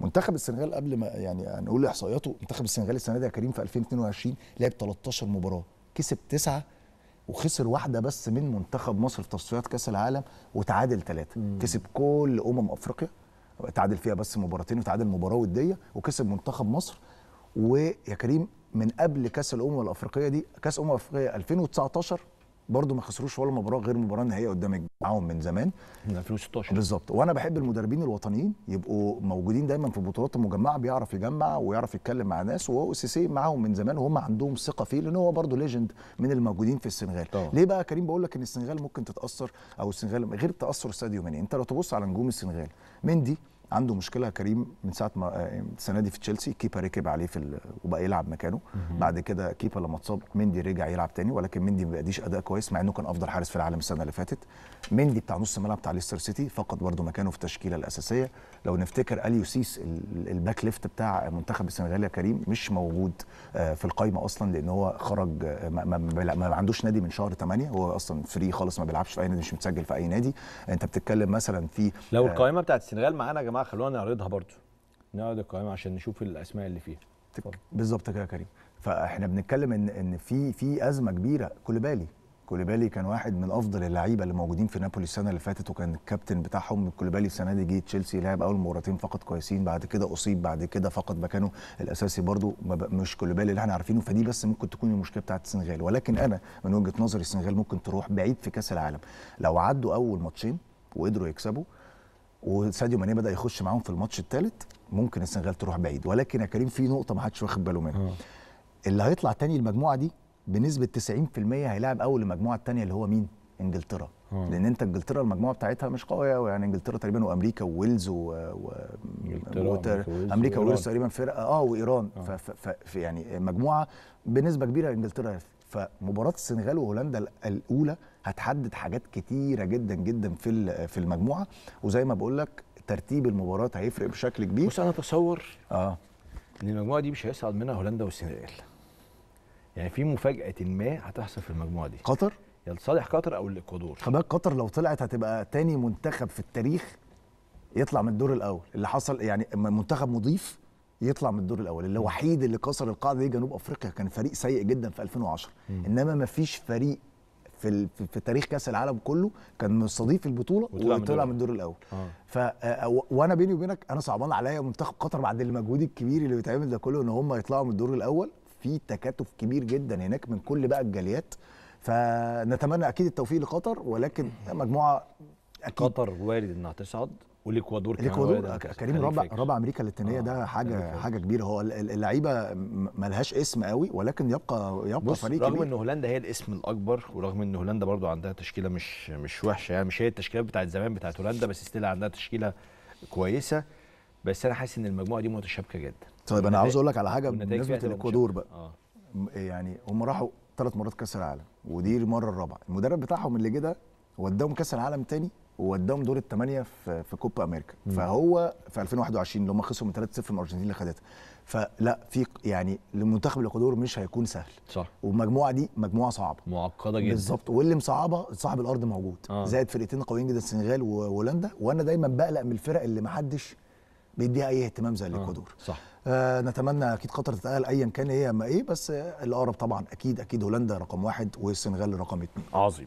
منتخب السنغال قبل ما يعني هنقول احصائياته منتخب السنغال السنه دي يا كريم في 2022 لعب 13 مباراه كسب تسعه وخسر واحده بس من منتخب مصر في تصفيات كاس العالم وتعادل ثلاثه كسب كل امم افريقيا تعادل فيها بس مباراتين وتعادل مباراه وديه وكسب منتخب مصر ويا كريم من قبل كاس الامم الافريقيه دي كاس امم افريقيا 2019 برضو ما خسروش ولا مباراه غير مباراه نهائيه قدام معاهم من زمان من 2016 بالظبط وانا بحب المدربين الوطنيين يبقوا موجودين دايما في بطولات المجمعه بيعرف يجمع ويعرف يتكلم مع ناس وهو سيسي معاهم من زمان وهم عندهم ثقه فيه لان هو برضو ليجند من الموجودين في السنغال طبعا. ليه بقى كريم بقول لك ان السنغال ممكن تتاثر او السنغال غير تاثر ساديو ماني انت لو تبص على نجوم السنغال مندي عنده مشكله كريم من ساعه ما آه، السنه دي في تشيلسي كيبا ركب عليه في ال... وبقى يلعب مكانه بعد كده كيبا لما اتصاب مندي رجع يلعب تاني ولكن مندي ما بيأديش اداء كويس مع انه كان افضل حارس في العالم السنه اللي فاتت مندي بتاع نص الملعب بتاع ليستر سيتي فقد برضه مكانه في التشكيله الاساسيه لو نفتكر اليوسيس الباك ليفت بتاع منتخب السنغال يا كريم مش موجود آه، في القايمه اصلا لان هو خرج آه، ما, ما, ما عندوش نادي من شهر 8 هو اصلا فري خالص ما بيلعبش في اي نادي مش متسجل في اي نادي انت بتتكلم مثلا في لو القائمه بتاعت السنغال معانا يا جماعه خلونا نعرضها برضو نعرض القائمه عشان نشوف الاسماء اللي فيها بالظبط كده يا كريم فاحنا بنتكلم ان ان في في ازمه كبيره كوليبالي كوليبالي كان واحد من افضل اللعيبه اللي موجودين في نابولي السنه اللي فاتت وكان الكابتن بتاعهم كوليبالي السنه دي جه تشيلسي لعب اول مرتين فقط كويسين بعد كده اصيب بعد كده فقد مكانه الاساسي برده مش كوليبالي اللي احنا عارفينه فدي بس ممكن تكون المشكله بتاعه السنغال ولكن انا من وجهه نظري السنغال ممكن تروح بعيد في كاس العالم لو عدوا اول ماتشين وقدروا يكسبوا وساديو ماني بدا يخش معاهم في الماتش الثالث ممكن السنغال تروح بعيد ولكن يا كريم في نقطه ما حدش واخد باله منها آه. اللي هيطلع تاني المجموعه دي بنسبه 90% هيلاعب اول المجموعه الثانيه اللي هو مين انجلترا آه. لان انت انجلترا المجموعه بتاعتها مش قويه يعني انجلترا تقريبا وامريكا وويلز و... و... وتر... امريكا وويلز تقريبا فرقه اه وايران آه. ف... ف... ف... يعني مجموعه بنسبه كبيره انجلترا فمباراه السنغال وهولندا الاولى هتحدد حاجات كتيره جدا جدا في في المجموعه وزي ما بقول لك ترتيب المباراه هيفرق بشكل كبير بص انا اتصور اه ان المجموعه دي مش هيصعد منها هولندا والسنغال يعني في مفاجاه ما هتحصل في المجموعه دي قطر يا لصالح قطر او الاكوادور خد بالك قطر لو طلعت هتبقى تاني منتخب في التاريخ يطلع من الدور الاول اللي حصل يعني منتخب مضيف يطلع من الدور الاول الوحيد اللي كسر القاعده دي جنوب افريقيا كان فريق سيء جدا في 2010 م. انما ما فيش فريق في في تاريخ كاس العالم كله كان مستضيف البطوله وطلع من الدور الاول آه. ف آه، آه، وانا بيني وبينك انا صعبان عليا منتخب قطر بعد المجهود الكبير اللي بيتعمل ده كله ان هم يطلعوا من الدور الاول في تكاتف كبير جدا هناك من كل بقى الجاليات فنتمنى اكيد التوفيق لقطر ولكن مجموعه أكيد. قطر وارد انها تصعد والاكوادور كمان الاكوادور كريم رابع ربع رابع امريكا اللاتينيه آه ده حاجه حاجه كبيره هو اللعيبه ملهاش اسم قوي ولكن يبقى يبقى بص فريق رغم كبير. ان هولندا هي الاسم الاكبر ورغم ان هولندا برضو عندها تشكيله مش مش وحشه يعني مش هي التشكيلات بتاعت زمان بتاعت هولندا بس ستيل عندها تشكيله كويسه بس انا حاسس ان المجموعه دي متشابكه جدا طيب انا عاوز اقول لك على حاجه بالنسبه للاكوادور بقى آه. يعني هم راحوا ثلاث مرات كاس العالم ودي المره الرابعه المدرب بتاعهم اللي جه ده وداهم كاس العالم تاني ووداهم دور الثمانيه في في كوبا امريكا مم. فهو في 2021 اللي هم خسروا من 3-0 من الارجنتين اللي خدتها فلا في يعني لمنتخب الاكوادور مش هيكون سهل صح والمجموعه دي مجموعه صعبه معقده جدا بالظبط واللي مصعبه صاحب الارض موجود آه. زائد فرقتين قويين جدا السنغال وهولندا وانا دايما بقلق من الفرق اللي ما حدش بيديها اي اهتمام زي آه. الاكوادور آه. صح آه نتمنى اكيد قطر تتاهل ايا كان هي ما ايه بس الاقرب طبعا اكيد اكيد هولندا رقم واحد والسنغال رقم اثنين عظيم